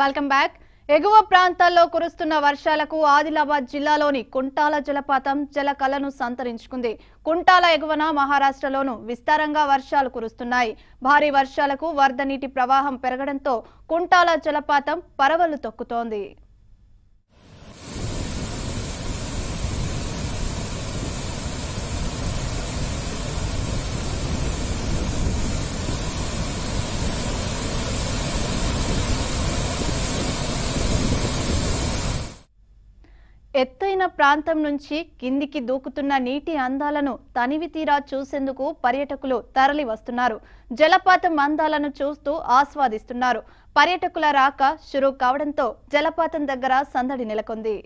welcome back ఎగువ ప్రాంతాల్లో కురుస్తున్న వర్షాలకు ఆదిలాబాద్ జిల్లాలోని కుంటాల జలపాతం జల కళను సంతరించుకుంది కుంటాల ఎగువన మహారాష్ట్రలోనూ విస్తారంగా వర్షాలు కురుస్తున్నాయి భారీ వర్షాలకు వరద నీటి ప్రవాహం పెరగడంతో కుంటాల జలపాతం పరవలు తొక్కుతోంది ఎత్తైన ప్రాంతం నుంచి కిందికి దూకుతున్న నీటి అందాలను తనివి తీరా చూసేందుకు పర్యటకులు తరలి వస్తున్నారు జలపాతం అందాలను చూస్తూ ఆస్వాదిస్తున్నారు పర్యటకుల రాక షురూ కావడంతో జలపాతం దగ్గర సందడి నెలకొంది